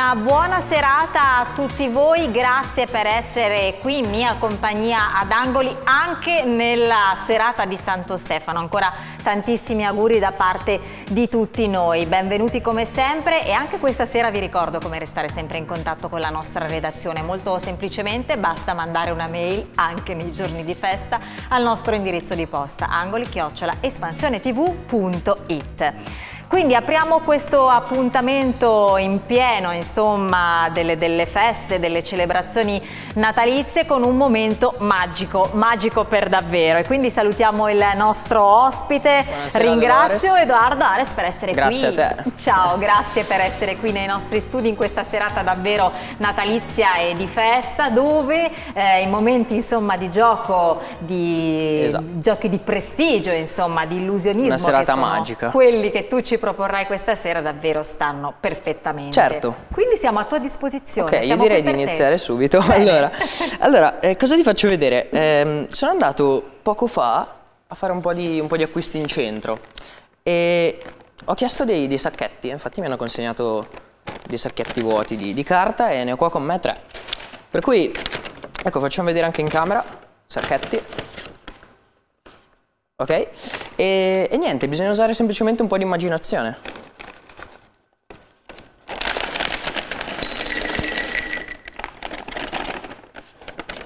Una buona serata a tutti voi, grazie per essere qui in mia compagnia ad Angoli anche nella serata di Santo Stefano. Ancora tantissimi auguri da parte di tutti noi. Benvenuti come sempre e anche questa sera vi ricordo come restare sempre in contatto con la nostra redazione. Molto semplicemente basta mandare una mail anche nei giorni di festa al nostro indirizzo di posta angoli-espansionetv.it. Quindi apriamo questo appuntamento in pieno, insomma, delle, delle, feste, delle celebrazioni natalizie con un momento magico, magico per davvero. E quindi salutiamo il nostro ospite. Buonasera, Ringrazio Edoardo Ares per essere grazie qui. Grazie a te. Ciao, grazie per essere qui nei nostri studi in questa serata davvero natalizia e di festa, dove eh, in momenti insomma di gioco, di esatto. giochi di prestigio, insomma, di illusionismo. Una serata magica. Quelli che tu ci proporrai questa sera davvero stanno perfettamente. Certo. Quindi siamo a tua disposizione. Ok, siamo io direi di iniziare te. subito. allora, allora eh, cosa ti faccio vedere? Eh, sono andato poco fa a fare un po' di, un po di acquisti in centro e ho chiesto dei, dei, sacchetti, infatti mi hanno consegnato dei sacchetti vuoti di, di, carta e ne ho qua con me tre. Per cui, ecco, facciamo vedere anche in camera, sacchetti. Ok? E, e niente, bisogna usare semplicemente un po' di immaginazione.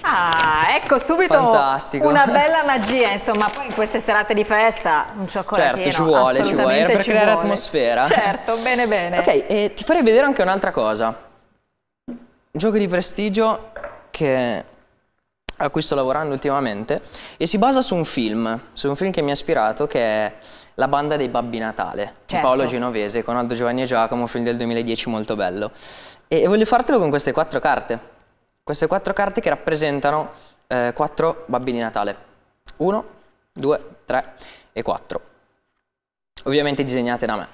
Ah, ecco subito Fantastico. una bella magia, insomma, poi in queste serate di festa un cioccolato. Certo, ci vuole, ci vuole, era per creare vuole. atmosfera. Certo, bene bene. Ok, e ti farei vedere anche un'altra cosa. Un gioco di prestigio che a cui sto lavorando ultimamente e si basa su un film, su un film che mi ha ispirato che è La banda dei Babbi Natale certo. di Paolo Genovese con Aldo Giovanni e Giacomo, un film del 2010 molto bello e, e voglio fartelo con queste quattro carte queste quattro carte che rappresentano eh, quattro Babbi di Natale uno, due, tre e quattro, ovviamente disegnate da me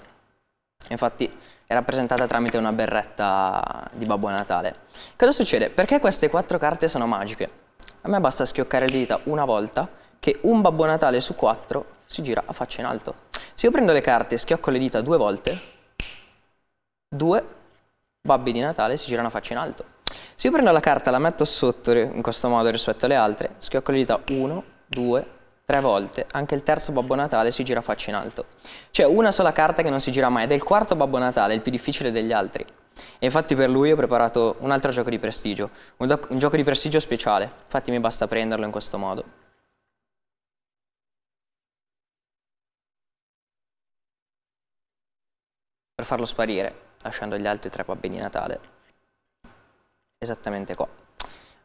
infatti è rappresentata tramite una berretta di Babbo Natale cosa succede? Perché queste quattro carte sono magiche? A me basta schioccare le dita una volta che un Babbo Natale su quattro si gira a faccia in alto. Se io prendo le carte e schiocco le dita due volte, due Babbi di Natale si girano a faccia in alto. Se io prendo la carta e la metto sotto in questo modo rispetto alle altre, schiocco le dita uno, 2, tre volte, anche il terzo Babbo Natale si gira faccia in alto. C'è una sola carta che non si gira mai ed è il quarto Babbo Natale, il più difficile degli altri. E infatti per lui ho preparato un altro gioco di prestigio, un, un gioco di prestigio speciale, infatti mi basta prenderlo in questo modo. Per farlo sparire, lasciando gli altri tre babbi di Natale. Esattamente qua.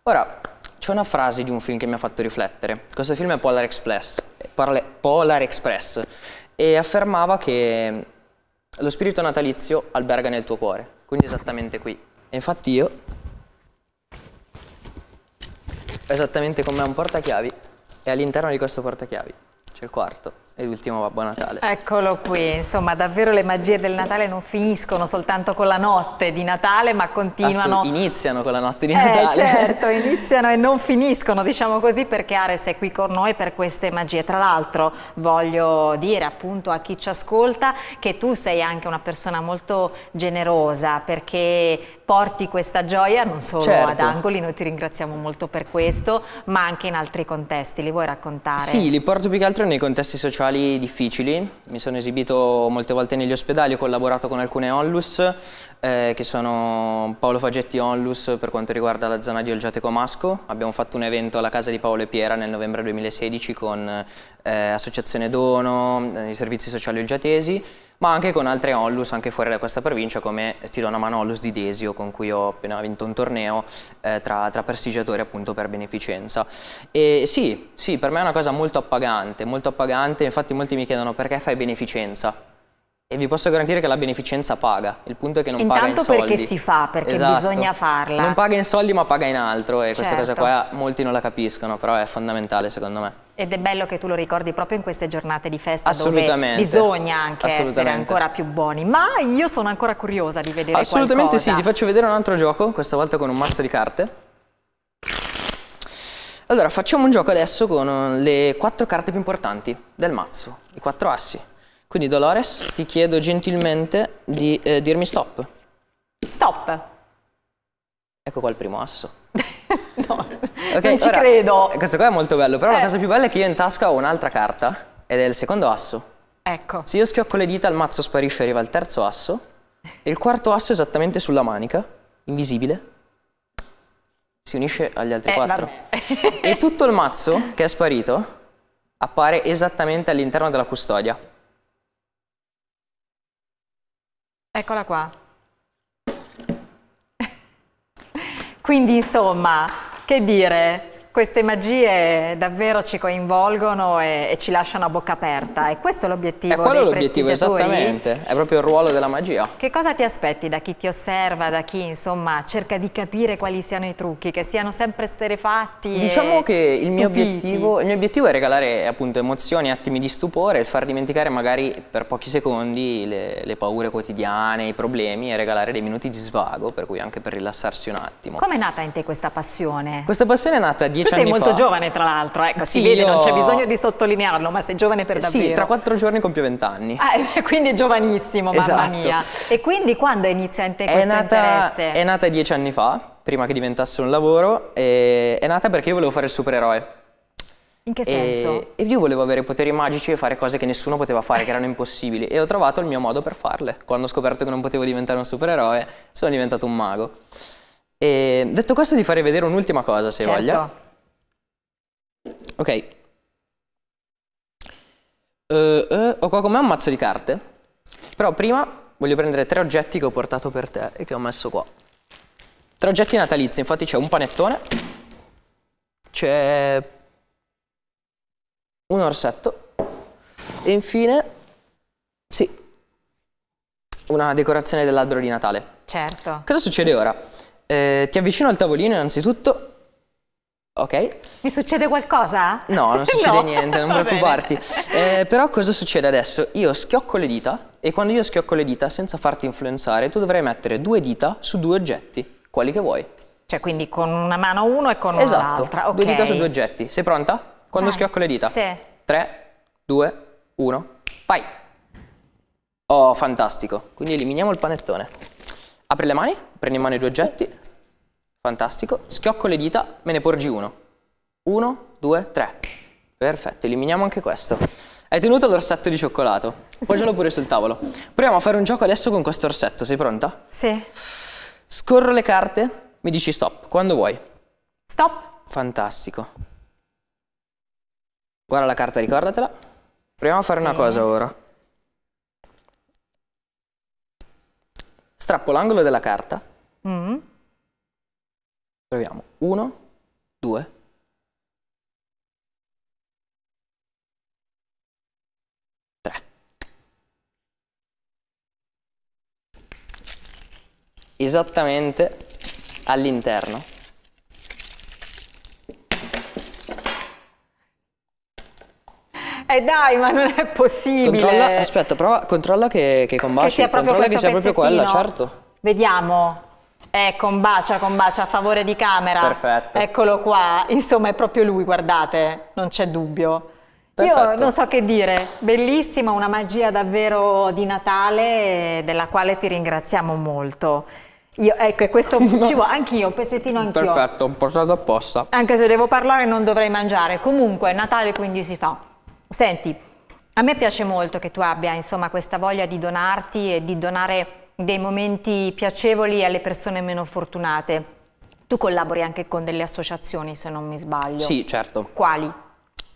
Ora, c'è una frase di un film che mi ha fatto riflettere. Questo film è Polar Express. Parla, Polar Express. E affermava che lo spirito natalizio alberga nel tuo cuore. Quindi esattamente qui. E infatti io, esattamente come un portachiavi, e all'interno di questo portachiavi c'è il quarto e l'ultimo Babbo Natale. Eccolo qui, insomma davvero le magie del Natale non finiscono soltanto con la notte di Natale ma continuano... Assolut iniziano con la notte di eh, Natale. Eh, certo, iniziano e non finiscono diciamo così perché Ares è qui con noi per queste magie. Tra l'altro voglio dire appunto a chi ci ascolta che tu sei anche una persona molto generosa perché porti questa gioia non solo certo. ad Angoli, noi ti ringraziamo molto per questo, ma anche in altri contesti, li vuoi raccontare? Sì, li porto più che altro nei contesti sociali difficili, mi sono esibito molte volte negli ospedali, ho collaborato con alcune onlus, eh, che sono Paolo Fagetti onlus per quanto riguarda la zona di Olgiate Comasco, abbiamo fatto un evento alla casa di Paolo e Piera nel novembre 2016 con eh, Associazione Dono, eh, i servizi sociali olgiatesi, ma anche con altre onlus anche fuori da questa provincia come ti do una mano onlus di Desio con cui ho appena vinto un torneo eh, tra, tra prestigiatori appunto per beneficenza e sì, sì per me è una cosa molto appagante molto appagante infatti molti mi chiedono perché fai beneficenza e vi posso garantire che la beneficenza paga, il punto è che non Intanto paga in soldi. Intanto perché si fa, perché esatto. bisogna farla. Non paga in soldi ma paga in altro e certo. questa cosa qua molti non la capiscono, però è fondamentale secondo me. Ed è bello che tu lo ricordi proprio in queste giornate di festa dove bisogna anche essere ancora più buoni. Ma io sono ancora curiosa di vedere Assolutamente qualcosa. sì, ti faccio vedere un altro gioco, questa volta con un mazzo di carte. Allora, facciamo un gioco adesso con le quattro carte più importanti del mazzo, i quattro assi. Quindi Dolores, ti chiedo gentilmente di eh, dirmi stop. Stop. Ecco qua il primo asso. no, okay, non ci ora, credo. Eh, questo qua è molto bello, però eh. la cosa più bella è che io in tasca ho un'altra carta ed è il secondo asso. Ecco. Se io schiocco le dita il mazzo sparisce, e arriva il terzo asso e il quarto asso è esattamente sulla manica, invisibile si unisce agli altri eh, quattro. e tutto il mazzo che è sparito appare esattamente all'interno della custodia. Eccola qua. Quindi insomma, che dire, queste magie davvero ci coinvolgono e, e ci lasciano a bocca aperta e questo è l'obiettivo dei prestigiatori? È quello l'obiettivo, esattamente, è proprio il ruolo della magia. Che cosa ti aspetti da chi ti osserva, da chi insomma cerca di capire quali siano i trucchi, che siano sempre sterefatti Diciamo che il mio, obiettivo, il mio, obiettivo, è regalare appunto emozioni, attimi di stupore e far dimenticare magari per pochi secondi le, le paure quotidiane, i problemi e regalare dei minuti di svago, per cui anche per rilassarsi un attimo. Come è nata in te questa passione? Questa passione è nata dieci tu sei molto giovane tra l'altro, ecco, sì, si vede, io... non c'è bisogno di sottolinearlo, ma sei giovane per davvero. Sì, tra quattro giorni compio vent'anni. Ah, eh, quindi è giovanissimo, mamma esatto. mia. E quindi quando inizia in te questo è nata, interesse? È nata dieci anni fa, prima che diventasse un lavoro, è nata perché io volevo fare il supereroe. In che senso? E, io volevo avere poteri magici e fare cose che nessuno poteva fare, che erano impossibili. E ho trovato il mio modo per farle. Quando ho scoperto che non potevo diventare un supereroe, sono diventato un mago. E detto questo, ti farei vedere un'ultima cosa, se certo. voglia. Ok. Uh, uh, ho qua con me un mazzo di carte. Però prima voglio prendere tre oggetti che ho portato per te e che ho messo qua. Tre oggetti natalizi, infatti c'è un panettone, c'è un orsetto e infine, sì, una decorazione del ladro di Natale. Certo. Cosa succede ora? Eh, ti avvicino al tavolino innanzitutto Ok. Mi succede qualcosa? No, non succede no. niente, non preoccuparti. Eh, però cosa succede adesso? Io schiocco le dita e quando io schiocco le dita, senza farti influenzare, tu dovrai mettere due dita su due oggetti, quali che vuoi. Cioè quindi con una mano uno e con esatto. l'altra. Esatto, okay. due dita su due oggetti. Sei pronta? Quando Vai. schiocco le dita. Sì. Tre, due, uno, vai! Oh, fantastico. Quindi eliminiamo il panettone. Apri le mani, prendi in mano i due oggetti, Fantastico. Schiocco le dita, me ne porgi uno. Uno, due, tre. Perfetto, eliminiamo anche questo. Hai tenuto l'orsetto di cioccolato. Poggialo sì. pure sul tavolo. Proviamo a fare un gioco adesso con questo orsetto. Sei pronta? Sì. Scorro le carte, mi dici stop, quando vuoi. Stop. Fantastico. Guarda la carta, ricordatela. Proviamo a fare sì. una cosa ora. Strappo l'angolo della carta. Mm. Proviamo. 1, 2, 3. Esattamente all'interno. Eh dai, ma non è possibile. Controlla, aspetta, prova, controlla che, che combacia. Che sia controlla che sia pezzettino. proprio quella, certo. Vediamo. Eh, combacia, combacia a favore di camera. Perfetto. Eccolo qua. Insomma, è proprio lui, guardate, non c'è dubbio. Perfetto. Io non so che dire, bellissima, una magia davvero di Natale della quale ti ringraziamo molto. Io, ecco, questo no. ci vuole anch'io, un pezzettino anch'io. Perfetto, un portato apposta. Anche se devo parlare non dovrei mangiare. Comunque, Natale quindi si fa. Senti, a me piace molto che tu abbia, insomma, questa voglia di donarti e di donare dei momenti piacevoli alle persone meno fortunate. Tu collabori anche con delle associazioni, se non mi sbaglio. Sì, certo. Quali?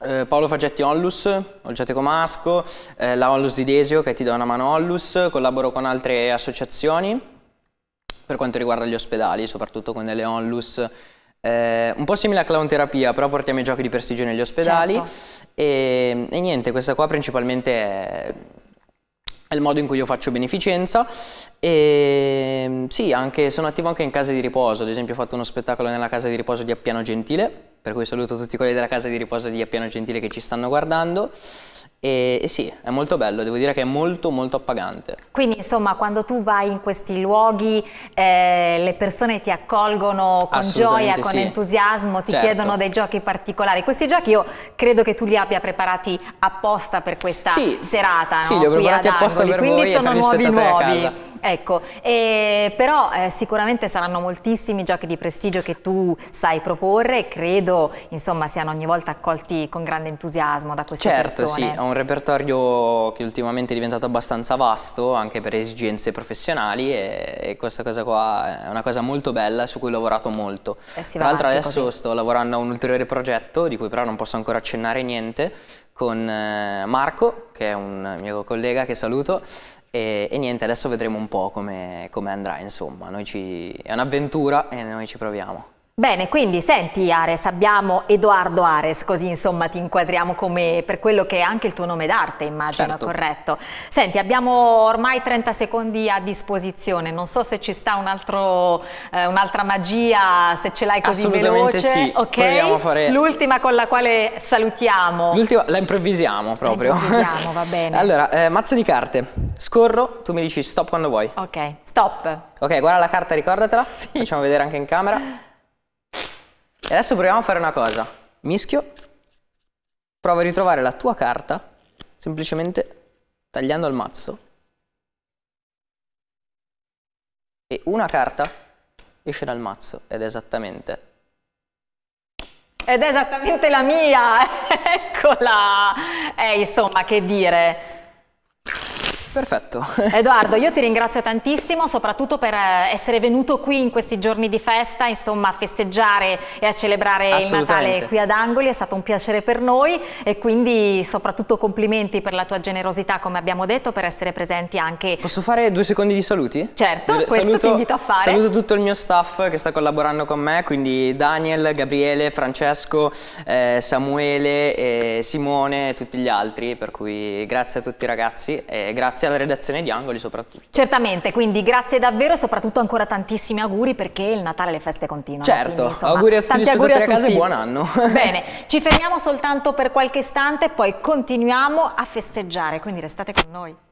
Eh, Paolo Fagetti Onlus, Olgeteco Comasco, eh, la Onlus di Desio che ti dà una mano Onlus, collaboro con altre associazioni per quanto riguarda gli ospedali, soprattutto con delle Onlus eh, un po' simile a clown terapia, però portiamo i giochi di prestigio negli ospedali certo. e, e, niente, questa qua principalmente è è il modo in cui io faccio beneficenza e ehm, sì, anche, sono attivo anche in case di riposo, ad esempio ho fatto uno spettacolo nella casa di riposo di Appiano Gentile per cui saluto tutti quelli della casa di riposo di Appiano Gentile che ci stanno guardando. E, e, sì, è molto bello, devo dire che è molto molto appagante. Quindi insomma quando tu vai in questi luoghi eh, le persone ti accolgono con gioia, con sì. entusiasmo, ti certo. chiedono dei giochi particolari. Questi giochi io credo che tu li abbia preparati apposta per questa sì. serata. Sì, no? li ho preparati apposta per Quindi voi e per gli nuovi, spettatori nuovi. a casa. Ecco, eh, però eh, sicuramente saranno moltissimi giochi di prestigio che tu sai proporre e credo insomma, siano ogni volta accolti con grande entusiasmo da queste certo, persone. Certo, sì, ho un repertorio che ultimamente è diventato abbastanza vasto anche per esigenze professionali e, e questa cosa qua è una cosa molto bella su cui ho lavorato molto. Eh Tra l'altro adesso così. sto lavorando a un ulteriore progetto di cui però non posso ancora accennare niente con eh, Marco, che è un mio collega che saluto, e, e niente, adesso vedremo un po' come, come andrà, insomma, ci, è un'avventura e noi ci proviamo. Bene, quindi senti Ares, abbiamo Edoardo Ares, così insomma ti inquadriamo come per quello che è anche il tuo nome d'arte, immagino, certo. corretto. Senti, abbiamo ormai 30 secondi a disposizione, non so se ci sta eh, un'altra eh, un magia, se ce l'hai così Assolutamente veloce. Sì. Okay. Proviamo a fare... L'ultima con la quale salutiamo. L'ultima, la improvvisiamo proprio. La improvvisiamo, va bene. allora, eh, mazzo di carte, scorro, tu mi dici stop quando vuoi. Ok, stop. Ok, guarda la carta, ricordatela, sì. facciamo vedere anche in camera. E adesso proviamo a fare una cosa. Mischio. Prova a ritrovare la tua carta, semplicemente tagliando il mazzo. E una carta esce dal mazzo ed è esattamente... Ed è esattamente la mia, eccola! Eh, insomma, che dire... Perfetto. Edoardo, io ti ringrazio tantissimo, soprattutto per eh, essere venuto qui in questi giorni di festa, insomma, a festeggiare e a celebrare il Natale qui ad Angoli, è stato un piacere per noi e quindi soprattutto complimenti per la tua generosità, come abbiamo detto, per essere presenti anche. Posso fare due secondi di saluti? Certo, questo saluto, ti invito a fare. Saluto tutto il mio staff che sta collaborando con me, quindi Daniel, Gabriele, Francesco, eh, Samuele, eh, Simone e tutti gli altri, per cui grazie a tutti i ragazzi e grazie grazie alla redazione di Angoli soprattutto. Certamente, quindi grazie davvero e soprattutto ancora tantissimi auguri perché il Natale e le feste continuano. Certo, quindi, insomma, auguri a tutti gli auguri a, tutti. a casa e buon anno. Bene, ci fermiamo soltanto per qualche istante, poi continuiamo a festeggiare, quindi restate con noi.